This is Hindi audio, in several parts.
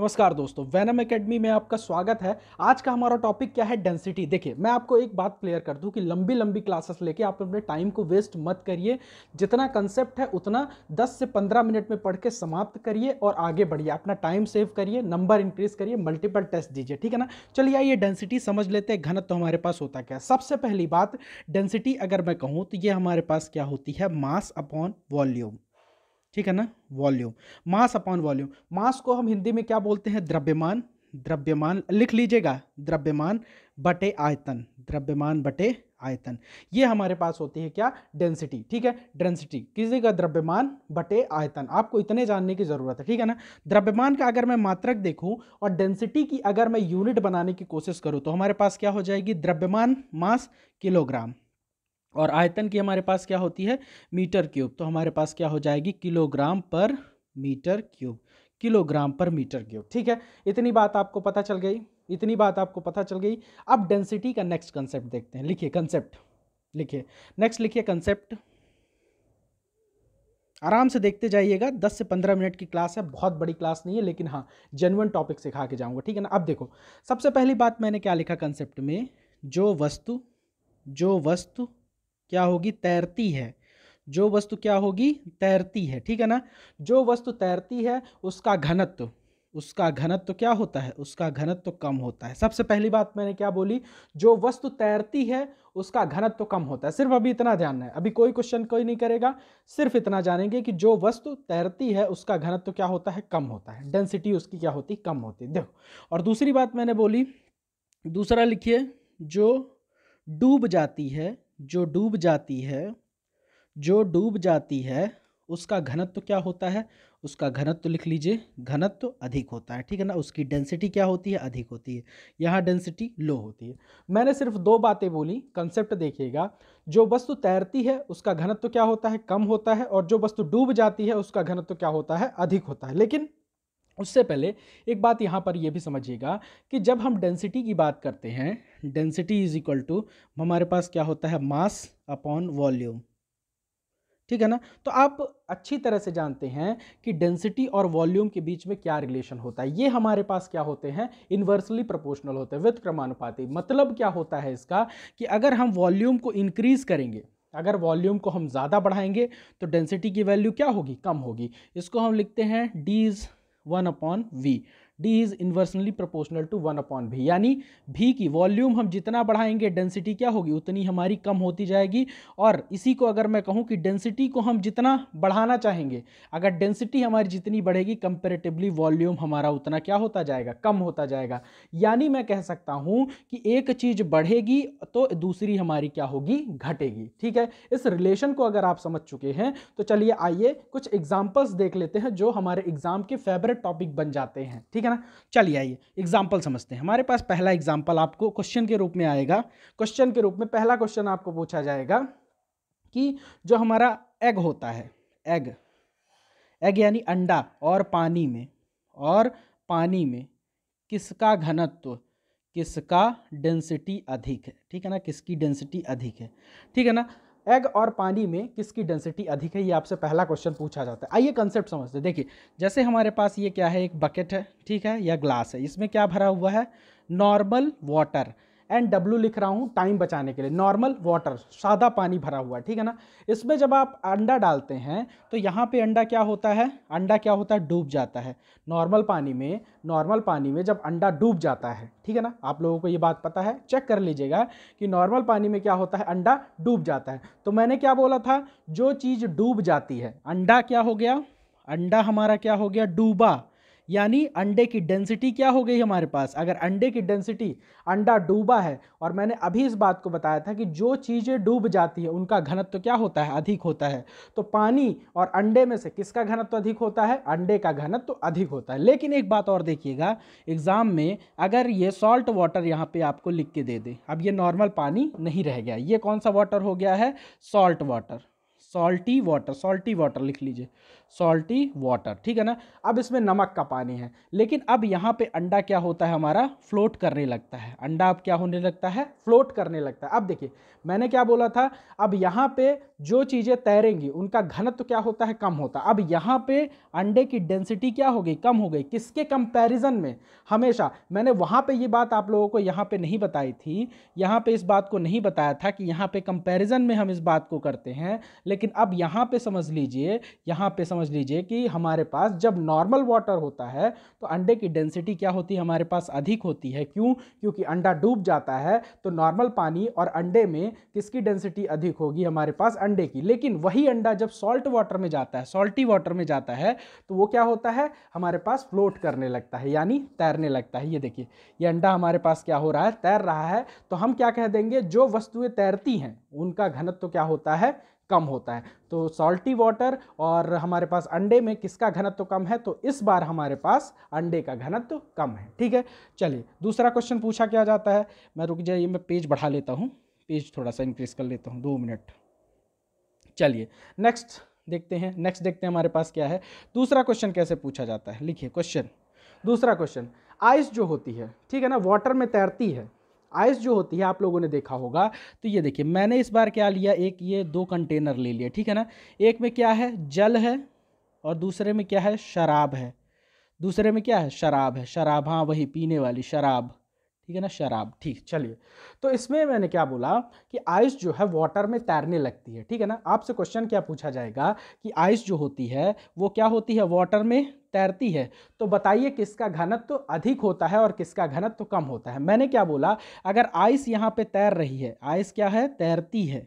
नमस्कार दोस्तों वैनम एकेडमी में आपका स्वागत है आज का हमारा टॉपिक क्या है डेंसिटी देखिए मैं आपको एक बात क्लियर कर दूं कि लंबी लंबी क्लासेस लेके आप अपने टाइम को वेस्ट मत करिए जितना कंसेप्ट है उतना 10 से 15 मिनट में पढ़ के समाप्त करिए और आगे बढ़िए अपना टाइम सेव करिए नंबर इंक्रीज करिए मल्टीपल टेस्ट दीजिए ठीक है ना चलिए आइए डेंसिटी समझ लेते हैं घनत तो हमारे पास होता क्या है सबसे पहली बात डेंसिटी अगर मैं कहूँ तो ये हमारे पास क्या होती है मास अपॉन वॉल्यूम ठीक है ना volume mass upon volume mass को हम हिंदी में क्या बोलते हैं द्रव्यमान द्रव्यमान लिख लीजिएगा द्रव्यमान बटे आयतन द्रव्यमान बटे आयतन ये हमारे पास होती है क्या डेंसिटी ठीक है डेंसिटी किसी का द्रव्यमान बटे आयतन आपको इतने जानने की ज़रूरत है ठीक है ना द्रव्यमान का अगर मैं मात्रक देखूं और डेंसिटी की अगर मैं यूनिट बनाने की कोशिश करूं तो हमारे पास क्या हो जाएगी द्रव्यमान मास किलोग्राम और आयतन की हमारे पास क्या होती है मीटर क्यूब तो हमारे पास क्या हो जाएगी kilogram per metre cube kilogram per metre cube ठीक है इतनी बात आपको पता चल गई इतनी बात आपको पता चल गई अब डेंसिटी का नेक्स्ट कंसेप्ट देखते हैं लिखिए कंसेप्ट लिखिए नेक्स्ट लिखिए कंसेप्ट आराम से देखते जाइएगा 10 से 15 मिनट की क्लास है बहुत बड़ी क्लास नहीं है लेकिन हाँ जेनवन टॉपिक सिखा के जाऊँगा ठीक है ना अब देखो सबसे पहली बात मैंने क्या लिखा कंसेप्ट में जो वस्तु जो वस्तु क्या होगी तैरती है जो वस्तु क्या होगी तैरती है ठीक है ना जो वस्तु तैरती है उसका घनत्व उसका घनत्व तो क्या होता है उसका घनत्व तो कम होता है सबसे पहली बात मैंने क्या बोली जो वस्तु तैरती है उसका घनत्व तो कम होता है सिर्फ अभी इतना जानना है अभी कोई क्वेश्चन कोई नहीं करेगा सिर्फ इतना जानेंगे कि जो वस्तु तैरती है उसका घनत्व तो क्या होता है कम होता है डेंसिटी उसकी क्या होती कम होती है देखो और दूसरी बात मैंने बोली दूसरा लिखिए जो डूब जाती है जो डूब जाती है जो डूब जाती है उसका घनत्व क्या होता है उसका घनत्व लिख लीजिए घनत्व अधिक होता है ठीक है ना उसकी डेंसिटी क्या होती है अधिक होती है यहाँ डेंसिटी लो होती है मैंने सिर्फ दो बातें बोली कंसेप्ट देखिएगा जो वस्तु तैरती है उसका घनत्व क्या होता है कम होता है और जो वस्तु डूब जाती है उसका घनत्व क्या होता है अधिक होता है लेकिन उससे पहले एक बात यहाँ पर यह भी समझिएगा कि जब हम डेंसिटी की बात करते हैं डेंसिटी इज इक्वल टू हमारे पास क्या होता है मास अपॉन वॉल्यूम ठीक है ना तो आप अच्छी तरह से जानते हैं कि डेंसिटी और वॉल्यूम के बीच में क्या रिलेशन होता है ये हमारे पास क्या होते हैं इन्वर्सली प्रोपोर्शनल होते हैं विथ क्रमानुपाती मतलब क्या होता है इसका कि अगर हम वॉल्यूम को इंक्रीज़ करेंगे अगर वॉल्यूम को हम ज़्यादा बढ़ाएंगे तो डेंसिटी की वैल्यू क्या होगी कम होगी इसको हम लिखते हैं D is 1 upon v D is inversely proportional to one upon V यानी भी की वॉल्यूम हम जितना बढ़ाएंगे डेंसिटी क्या होगी उतनी हमारी कम होती जाएगी और इसी को अगर मैं कहूँ कि डेंसिटी को हम जितना बढ़ाना चाहेंगे अगर डेंसिटी हमारी जितनी बढ़ेगी कंपेरेटिवली वॉल्यूम हमारा उतना क्या होता जाएगा कम होता जाएगा यानी मैं कह सकता हूँ कि एक चीज़ बढ़ेगी तो दूसरी हमारी क्या होगी घटेगी ठीक है इस रिलेशन को अगर आप समझ चुके हैं तो चलिए आइए कुछ एग्जाम्पल्स देख लेते हैं जो हमारे एग्जाम के फेवरेट टॉपिक बन जाते हैं ठीक है है ना चलिए आइए एग्जाम्पल समझते हैं हमारे पास पहला एग्जाम्पल आपको क्वेश्चन के रूप में आएगा क्वेश्चन के रूप में पहला क्वेश्चन आपको पूछा जाएगा कि जो हमारा एग होता है एग एग यानी अंडा और पानी में और पानी में किसका घनत्व किसका डेंसिटी अधिक है ठीक है ना किसकी डेंसिटी अधिक है ठीक है ना एग और पानी में किसकी डेंसिटी अधिक है ये आपसे पहला क्वेश्चन पूछा जाता है आइए कंसेप्ट समझते हैं देखिए जैसे हमारे पास ये क्या है एक बकेट है ठीक है या ग्लास है इसमें क्या भरा हुआ है नॉर्मल वाटर एंड डब्ल्यू लिख रहा हूँ टाइम बचाने के लिए नॉर्मल वाटर सादा पानी भरा हुआ ठीक है ना इसमें जब आप अंडा डालते हैं तो यहाँ पे अंडा क्या होता है अंडा क्या होता है डूब जाता है नॉर्मल पानी में नॉर्मल पानी में जब अंडा डूब जाता है ठीक है ना आप लोगों को ये बात पता है चेक कर लीजिएगा कि नॉर्मल पानी में क्या होता है अंडा डूब जाता है तो मैंने क्या बोला था जो चीज़ डूब जाती है अंडा क्या हो गया अंडा हमारा क्या हो गया डूबा यानी अंडे की डेंसिटी क्या हो गई हमारे पास अगर अंडे की डेंसिटी अंडा डूबा है और मैंने अभी इस बात को बताया था कि जो चीज़ें डूब जाती है उनका घनत्व तो क्या होता है अधिक होता है तो पानी और अंडे में से किसका घनत्व तो अधिक होता है अंडे का घनत्व तो अधिक होता है लेकिन एक बात और देखिएगा एग्ज़ाम में अगर ये सॉल्ट वाटर यहाँ पर आपको लिख के दे दे अब ये नॉर्मल पानी नहीं रह गया ये कौन सा वाटर हो गया है salt water salty water salty water लिख लीजिए सॉल्टी वाटर ठीक है ना अब इसमें नमक का पानी है लेकिन अब यहाँ पे अंडा क्या होता है हमारा फ्लोट करने लगता है अंडा अब क्या होने लगता है फ्लोट करने लगता है अब देखिए मैंने क्या बोला था अब यहाँ पे जो चीज़ें तैरेंगी उनका घनत्व तो क्या होता है कम होता है अब यहाँ पे अंडे की डेंसिटी क्या हो गई कम हो गई किसके कंपेरिजन में हमेशा मैंने वहाँ पर ये बात आप लोगों को यहाँ पे नहीं बताई थी यहाँ पर इस बात को नहीं बताया था कि यहाँ पे कंपेरिजन में हम इस बात को करते हैं लेकिन अब यहाँ पे समझ लीजिए यहाँ पे समझ लीजिए कि हमारे पास जब नॉर्मल वाटर होता है तो अंडे की डेंसिटी क्या होती है हमारे पास अधिक होती है क्यों क्योंकि अंडा डूब जाता है तो नॉर्मल पानी और अंडे में किसकी डेंसिटी अधिक होगी हमारे पास अंडे की लेकिन वही अंडा जब सॉल्ट वाटर में जाता है सॉल्टी वाटर में जाता है तो वो क्या होता है हमारे पास फ्लोट करने लगता है यानी तैरने लगता है ये देखिए ये अंडा हमारे पास क्या हो रहा है तैर रहा है तो हम क्या कह देंगे जो वस्तुएं तैरती हैं उनका घनत्व तो क्या होता है कम होता है तो सॉल्टी वाटर और हमारे पास अंडे में किसका घनत्व कम है तो इस बार हमारे पास अंडे का घनत्व कम है ठीक है चलिए दूसरा क्वेश्चन पूछा क्या जाता है मैं रुक जाइए मैं पेज बढ़ा लेता हूँ पेज थोड़ा सा इंक्रीज कर लेता हूँ दो मिनट चलिए नेक्स्ट देखते हैं नेक्स्ट देखते हैं हमारे पास क्या है दूसरा क्वेश्चन कैसे पूछा जाता है लिखिए क्वेश्चन दूसरा क्वेश्चन आइस जो होती है ठीक है ना वाटर में तैरती है आइस जो होती है आप लोगों ने देखा होगा तो ये देखिए मैंने इस बार क्या लिया एक ये दो कंटेनर ले लिया ठीक है ना एक में क्या है जल है और दूसरे में क्या है शराब है दूसरे में क्या है शराब है शराब हाँ वही पीने वाली शराब ठीक है ना शराब ठीक चलिए तो इसमें मैंने क्या बोला कि आइस जो है वाटर में तैरने लगती है ठीक है ना आपसे क्वेश्चन क्या पूछा जाएगा कि आइस जो होती है वो क्या होती है वाटर में तैरती है तो बताइए किसका घनत्व तो अधिक होता है और किसका घनत्व तो कम होता है मैंने क्या बोला अगर आइस यहाँ पर तैर रही है आइस क्या है तैरती है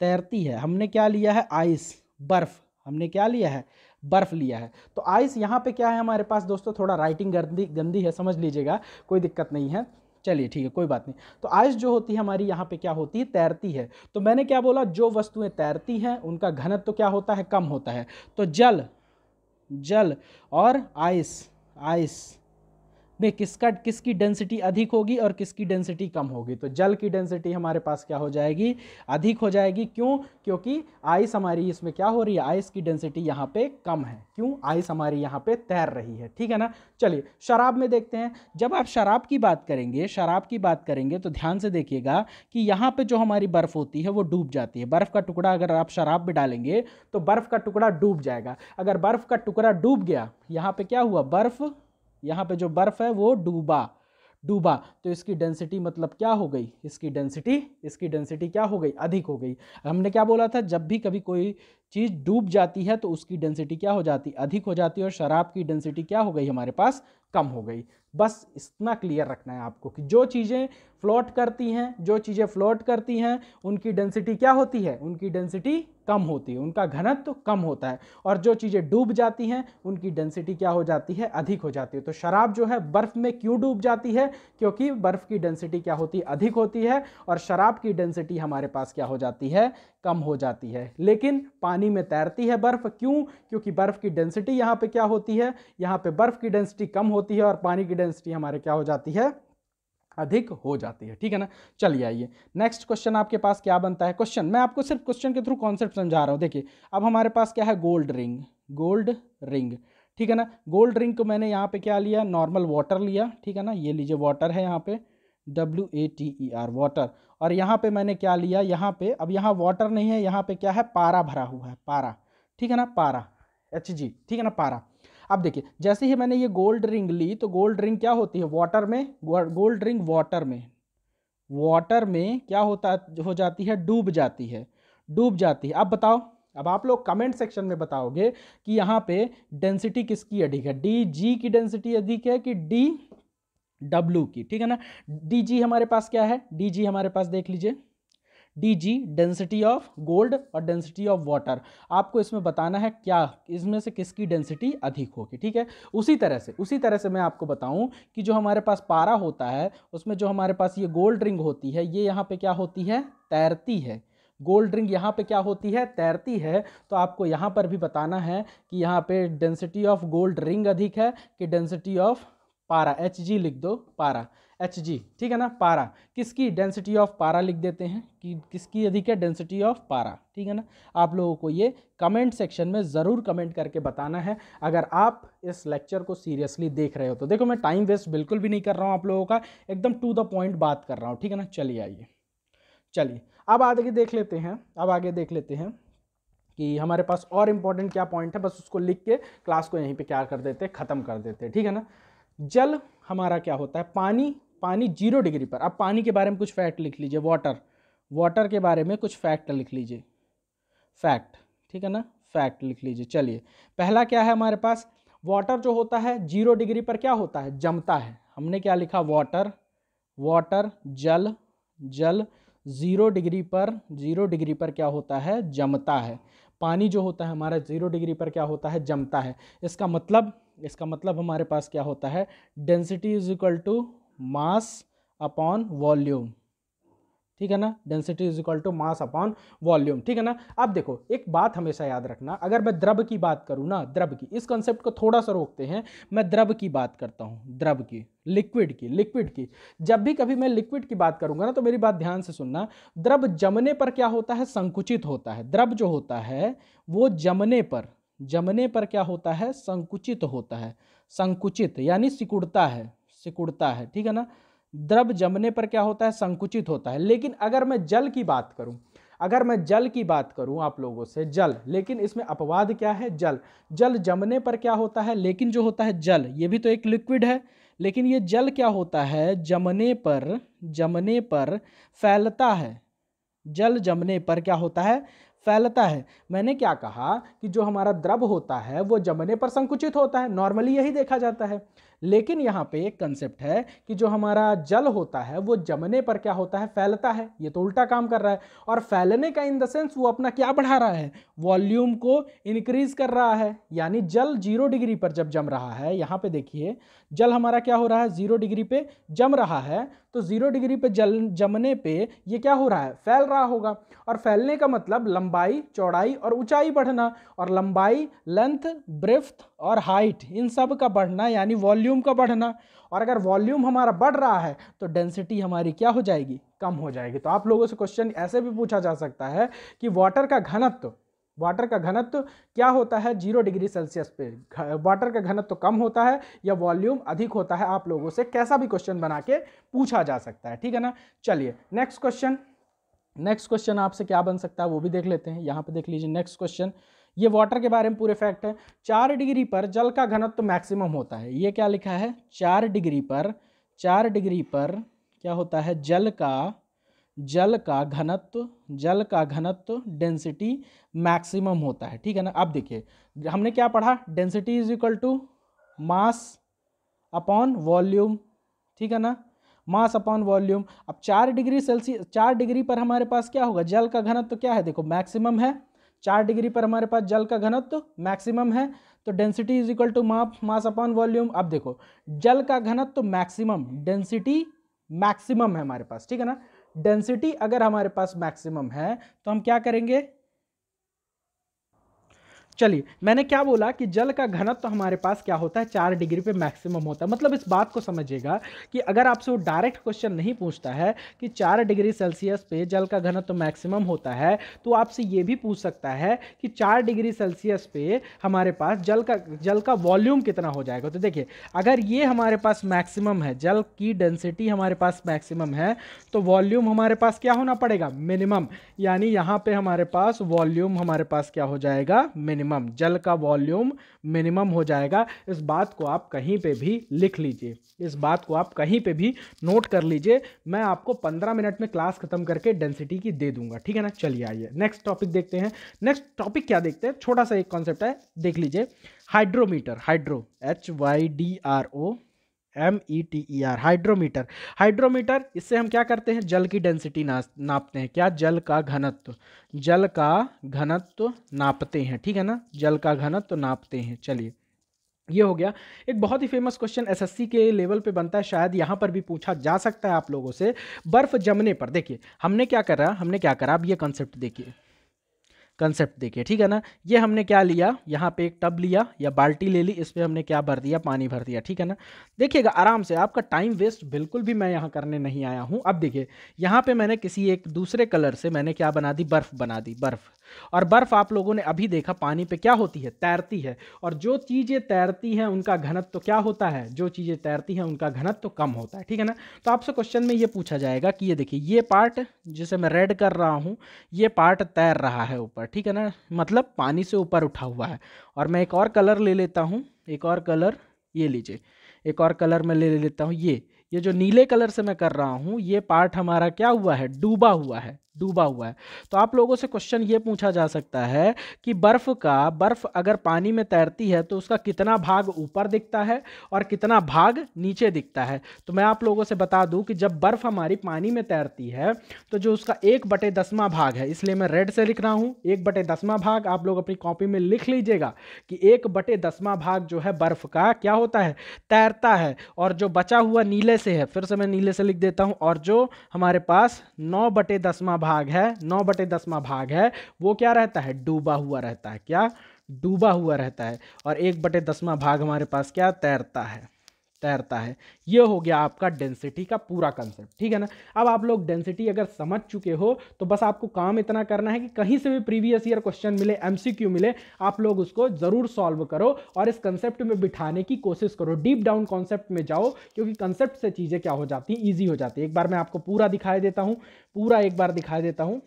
तैरती है हमने क्या लिया है आइस बर्फ़ हमने क्या लिया है बर्फ़ लिया है तो आइस यहाँ पे क्या है हमारे पास दोस्तों थोड़ा राइटिंग गंदी गंदी है समझ लीजिएगा कोई दिक्कत नहीं है चलिए ठीक है कोई बात नहीं तो आइस जो होती है हमारी यहाँ पे क्या होती है तैरती है तो मैंने क्या बोला जो वस्तुएं तैरती हैं उनका घनत्व तो क्या होता है कम होता है तो जल जल और आइस आइस में किसका किसकी डेंसिटी अधिक होगी और किसकी डेंसिटी कम होगी तो जल की डेंसिटी हमारे पास क्या हो जाएगी अधिक हो जाएगी क्यों क्योंकि आइस हमारी इसमें क्या हो रही है आइस की डेंसिटी यहाँ पे कम है क्यों आइस हमारी यहाँ पे तैर रही है ठीक है ना चलिए शराब में देखते हैं जब आप शराब की बात करेंगे शराब की बात करेंगे तो ध्यान से देखिएगा कि यहाँ पर जो हमारी बर्फ़ होती है वो डूब जाती है बर्फ़ का टुकड़ा अगर आप शराब में डालेंगे तो बर्फ़ का टुकड़ा डूब जाएगा अगर बर्फ़ का टुकड़ा डूब गया यहाँ पर क्या हुआ बर्फ़ यहाँ पे जो बर्फ़ है वो डूबा डूबा तो इसकी डेंसिटी मतलब क्या हो गई इसकी डेंसिटी इसकी डेंसिटी क्या हो गई अधिक हो गई हमने क्या बोला था जब भी कभी कोई चीज़ डूब जाती है तो उसकी डेंसिटी क्या हो जाती अधिक हो जाती है और शराब की डेंसिटी क्या हो गई हमारे पास कम हो गई बस इतना क्लियर रखना है आपको कि जो चीज़ें फ्लोट करती हैं जो चीज़ें फ्लोट करती हैं उनकी डेंसिटी क्या होती है उनकी डेंसिटी कम होती है उनका घनत्व तो कम होता है और जो चीज़ें डूब जाती हैं उनकी डेंसिटी क्या हो जाती है अधिक हो जाती है तो शराब जो है बर्फ़ में क्यों डूब जाती है क्योंकि बर्फ़ की डेंसिटी क्या होती है अधिक होती है और शराब की डेंसिटी हमारे पास क्या हो जाती है कम हो जाती है लेकिन पानी में तैरती है बर्फ़ क्यों क्योंकि बर्फ़ की डेंसिटी यहाँ पर क्या होती है यहाँ पर बर्फ़ की डेंसिटी कम होती है और पानी की डेंसिटी हमारे क्या हो जाती है अधिक हो जाती है ठीक है ना चलिए आइए नेक्स्ट क्वेश्चन आपके पास क्या बनता है क्वेश्चन मैं आपको सिर्फ क्वेश्चन के थ्रू कॉन्सेप्ट समझा रहा हूँ देखिए अब हमारे पास क्या है गोल्ड रिंग गोल्ड रिंग ठीक है ना गोल्ड रिंग को मैंने यहाँ पे क्या लिया नॉर्मल वाटर लिया ठीक है ना ये लीजिए वाटर है यहाँ पे W A T E R water और यहाँ पे मैंने क्या लिया यहाँ पे अब यहाँ वाटर नहीं है यहाँ पे क्या है पारा भरा हुआ है पारा ठीक है ना पारा एच जी ठीक है ना पारा अब देखिए जैसे ही मैंने ये गोल्ड रिंग ली तो गोल्ड रिंग क्या होती है वाटर में गोल्ड रिंग वाटर में वाटर में क्या होता हो जाती है डूब जाती है डूब जाती है अब बताओ अब आप लोग कमेंट सेक्शन में बताओगे कि यहाँ पे डेंसिटी किसकी अधिक है डी जी की डेंसिटी अधिक है कि डी डब्ल्यू की ठीक है ना डी जी हमारे पास क्या है डी जी हमारे पास देख लीजिए D G density of gold और डेंसिटी ऑफ वाटर आपको इसमें बताना है क्या इसमें से किसकी डेंसिटी अधिक होगी ठीक है उसी तरह से उसी तरह से मैं आपको बताऊं कि जो हमारे पास पारा होता है उसमें जो हमारे पास ये गोल्ड रिंग होती है ये यहाँ पे क्या होती है तैरती है गोल्ड रिंग यहाँ पे क्या होती है तैरती है तो आपको यहाँ पर भी बताना है कि यहाँ पे डेंसिटी ऑफ गोल्ड रिंग अधिक है कि डेंसिटी ऑफ पारा एच जी लिख दो पारा एच जी ठीक है ना पारा किसकी डेंसिटी ऑफ पारा लिख देते हैं कि किसकी अधिक है डेंसिटी ऑफ पारा ठीक है ना आप लोगों को ये कमेंट सेक्शन में ज़रूर कमेंट करके बताना है अगर आप इस लेक्चर को सीरियसली देख रहे हो तो देखो मैं टाइम वेस्ट बिल्कुल भी नहीं कर रहा हूँ आप लोगों का एकदम टू द पॉइंट बात कर रहा हूँ ठीक है ना चलिए आइए चलिए अब आगे देख लेते हैं अब आगे देख लेते हैं कि हमारे पास और इम्पॉर्टेंट क्या पॉइंट है बस उसको लिख के क्लास को यहीं पे क्या कर देते हैं ख़त्म कर देते हैं ठीक है ना जल हमारा क्या होता है पानी पानी जीरो डिग्री पर अब पानी के बारे में कुछ फैक्ट लिख लीजिए वाटर वाटर के बारे में कुछ फैक्ट लिख लीजिए फैक्ट ठीक है ना फैक्ट लिख लीजिए चलिए पहला क्या है हमारे पास वाटर जो होता है जीरो डिग्री पर क्या होता है जमता है हमने क्या लिखा वाटर वाटर जल जल ज़ीरो डिग्री पर ज़ीरो डिग्री पर क्या होता है जमता है पानी जो होता है हमारा ज़ीरो डिग्री पर क्या होता है जमता है इसका मतलब इसका मतलब हमारे पास क्या होता है density is equal to mass upon volume ठीक है ना density is equal to mass upon volume ठीक है ना अब देखो एक बात हमेशा याद रखना अगर मैं द्रव की बात करूँ ना द्रव की इस कंसेप्ट को थोड़ा सा रोकते हैं मैं द्रव की बात करता हूँ द्रव की लिक्विड की लिक्विड की जब भी कभी मैं लिक्विड की बात करूँगा ना तो मेरी बात ध्यान से सुनना द्रव जमने पर क्या होता है संकुचित होता है द्रव जो होता है वो जमने पर जमने पर क्या होता है संकुचित होता है संकुचित यानी सिकुड़ता है सिकुड़ता है ठीक है ना द्रव जमने पर क्या होता है संकुचित होता है लेकिन अगर मैं जल की बात करूं अगर मैं जल की बात करूं आप लोगों से जल लेकिन इसमें अपवाद क्या है जल जल जमने पर क्या होता है लेकिन जो होता है जल ये भी तो एक लिक्विड है लेकिन ये जल क्या होता है जमने पर जमने पर फैलता है जल जमने पर क्या होता है फैलता है मैंने क्या कहा कि जो हमारा द्रव होता है वो जमने पर संकुचित होता है नॉर्मली यही देखा जाता है लेकिन यहाँ पे एक कंसेप्ट है कि जो हमारा जल होता है वो जमने पर क्या होता है फैलता है ये तो उल्टा काम कर रहा है और फैलने का इन द सेंस वो अपना क्या बढ़ा रहा है वॉल्यूम को इनक्रीज कर रहा है यानी जल जीरो डिग्री पर जब जम रहा है यहाँ पे देखिए जल हमारा क्या हो रहा है जीरो डिग्री पे जम रहा है तो जीरो डिग्री पे जल जमने पे ये क्या हो रहा है फैल रहा होगा और फैलने का मतलब लंबाई चौड़ाई और ऊंचाई बढ़ना और लंबाई लेंथ ब्रेफ्थ और हाइट इन सब का बढ़ना यानी वॉल्यूम का बढ़ना और अगर वॉल्यूम हमारा बढ़ रहा है तो डेंसिटी हमारी क्या हो जाएगी कम हो जाएगी तो आप लोगों से क्वेश्चन ऐसे भी पूछा जा सकता है कि वाटर का घनत्व वाटर का घनत्व क्या होता है जीरो डिग्री सेल्सियस पे वाटर का घनत्व कम होता है या वॉल्यूम अधिक होता है आप लोगों से कैसा भी क्वेश्चन बना के पूछा जा सकता है ठीक है ना चलिए नेक्स्ट क्वेश्चन नेक्स्ट क्वेश्चन आपसे क्या बन सकता है वो भी देख लेते हैं यहाँ पे देख लीजिए नेक्स्ट क्वेश्चन ये वाटर के बारे में पूरे फैक्ट है चार डिग्री पर जल का घनत्व तो मैक्सिमम होता है ये क्या लिखा है चार डिग्री पर चार डिग्री पर क्या होता है जल का जल का घनत्व जल का घनत्व डेंसिटी मैक्सिमम होता है ठीक है ना अब देखिए हमने क्या पढ़ा density is equal to mass upon volume ठीक है ना मास अपॉन वॉल्यूम अब चार डिग्री सेल्सियस चार डिग्री पर हमारे पास क्या होगा जल का घनत्व तो क्या है देखो मैक्सिमम है चार डिग्री पर हमारे पास जल का घनत्व मैक्सिमम है तो डेंसिटी इज इक्वल टू माप मास अपॉन वॉल्यूम अब देखो जल का घनत्व तो मैक्सिमम डेंसिटी मैक्सिमम है हमारे पास ठीक है ना डेंसिटी अगर हमारे पास मैक्सिमम है तो हम क्या करेंगे चलिए मैंने क्या बोला कि जल का घनत्व तो हमारे पास क्या होता है चार डिग्री पे मैक्सिमम होता है मतलब इस बात को समझिएगा कि अगर आपसे वो डायरेक्ट क्वेश्चन नहीं पूछता है कि चार डिग्री सेल्सियस पे जल का घनत्व तो मैक्सिमम होता है तो आपसे ये भी पूछ सकता है कि चार डिग्री सेल्सियस पे हमारे पास जल का जल का वॉल्यूम कितना हो जाएगा तो देखिए अगर ये हमारे पास मैक्सिमम है जल की डेंसिटी हमारे पास मैक्सिमम है तो वॉल्यूम हमारे पास क्या होना पड़ेगा मिनिमम यानी यहाँ पर हमारे पास वॉल्यूम हमारे पास क्या हो जाएगा मिनिमम मिनिमम जल का वॉल्यूम मिनिमम हो जाएगा इस बात को आप कहीं पे भी लिख लीजिए इस बात को आप कहीं पे भी नोट कर लीजिए मैं आपको पंद्रह मिनट में क्लास खत्म करके डेंसिटी की दे दूंगा ठीक है ना चलिए आइए नेक्स्ट टॉपिक देखते हैं नेक्स्ट टॉपिक क्या देखते हैं छोटा सा एक कॉन्सेप्ट है देख लीजिए hydrometer hydro H Y D R O M E T E R hydrometer hydrometer इससे हम क्या करते हैं जल की डेंसिटी ना नापते हैं क्या जल का घनत्व जल का घनत्व नापते हैं ठीक है ना जल का घनत्व नापते हैं चलिए ये हो गया एक बहुत ही फेमस क्वेश्चन एसएससी के लेवल पे बनता है शायद यहाँ पर भी पूछा जा सकता है आप लोगों से बर्फ़ जमने पर देखिए हमने क्या करा हमने क्या करा अब ये कंसेप्ट देखिए कंसेप्ट देखिए ठीक है ना ये हमने क्या लिया यहाँ पे एक टब लिया या बाल्टी ले ली इस पर हमने क्या भर दिया पानी भर दिया ठीक है ना देखिएगा आराम से आपका टाइम वेस्ट बिल्कुल भी मैं यहाँ करने नहीं आया हूँ अब देखिए यहाँ पे मैंने किसी एक दूसरे कलर से मैंने क्या बना दी बर्फ़ बना दी बर्फ़ और बर्फ़ आप लोगों ने अभी देखा पानी पे क्या होती है तैरती है और जो चीज़ें तैरती हैं उनका घनत्व तो क्या होता है जो चीज़ें तैरती हैं उनका घनत्व तो कम होता है ठीक है ना तो आपसे क्वेश्चन में ये पूछा जाएगा कि ये देखिए ये पार्ट जिसे मैं रेड कर रहा हूँ ये पार्ट तैर रहा है ऊपर ठीक है ना मतलब पानी से ऊपर उठा हुआ है और मैं एक और कलर ले लेता हूँ एक और कलर ये लीजिए एक और कलर मैं ले लेता हूँ ये ये जो नीले कलर से मैं कर रहा हूँ ये पार्ट हमारा क्या हुआ है डूबा हुआ है डूबा हुआ है तो आप लोगों से क्वेश्चन ये पूछा जा सकता है कि बर्फ़ का बर्फ़ अगर पानी में तैरती है तो उसका कितना भाग ऊपर दिखता है और कितना भाग नीचे दिखता है तो मैं आप लोगों से बता दूं कि जब बर्फ़ हमारी पानी में तैरती है तो जो उसका एक बटे दसवा भाग है इसलिए मैं रेड से लिख रहा हूँ एक बटे दसवा भाग आप लोग अपनी कॉपी में लिख लीजिएगा कि एक बटे दसवा भाग जो है बर्फ़ का क्या होता है तैरता है और जो बचा हुआ नीले से है फिर से मैं नीले से लिख देता हूँ और जो हमारे पास नौ बटे दसवा भाग है नौ बटे दसवा भाग है वो क्या रहता है डूबा हुआ रहता है क्या डूबा हुआ रहता है और एक बटे दसवा भाग हमारे पास क्या तैरता है तैरता है ये हो गया आपका डेंसिटी का पूरा कंसेप्ट ठीक है ना अब आप लोग डेंसिटी अगर समझ चुके हो तो बस आपको काम इतना करना है कि कहीं से भी प्रीवियस ईयर क्वेश्चन मिले एमसीक्यू मिले आप लोग उसको ज़रूर सॉल्व करो और इस कंसेप्ट में बिठाने की कोशिश करो डीप डाउन कॉन्सेप्ट में जाओ क्योंकि कंसेप्ट से चीज़ें क्या हो जाती हैं ईजी हो जाती है एक बार मैं आपको पूरा दिखाई देता हूँ पूरा एक बार दिखाई देता हूँ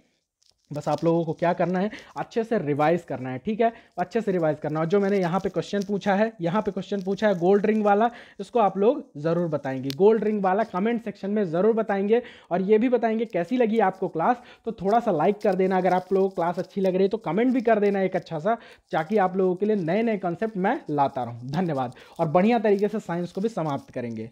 बस आप लोगों को क्या करना है अच्छे से रिवाइज़ करना है ठीक है अच्छे से रिवाइज़ करना और जो मैंने यहाँ पे क्वेश्चन पूछा है यहाँ पे क्वेश्चन पूछा है गोल्ड रिंग वाला इसको आप लोग ज़रूर बताएंगे गोल्ड रिंग वाला कमेंट सेक्शन में ज़रूर बताएंगे और ये भी बताएंगे कैसी लगी आपको क्लास तो थोड़ा सा लाइक कर देना अगर आप लोगों को क्लास अच्छी लग रही है तो कमेंट भी कर देना एक अच्छा सा ताकि आप लोगों के लिए नए नए कॉन्सेप्ट मैं लाता रहूँ धन्यवाद और बढ़िया तरीके से साइंस को भी समाप्त करेंगे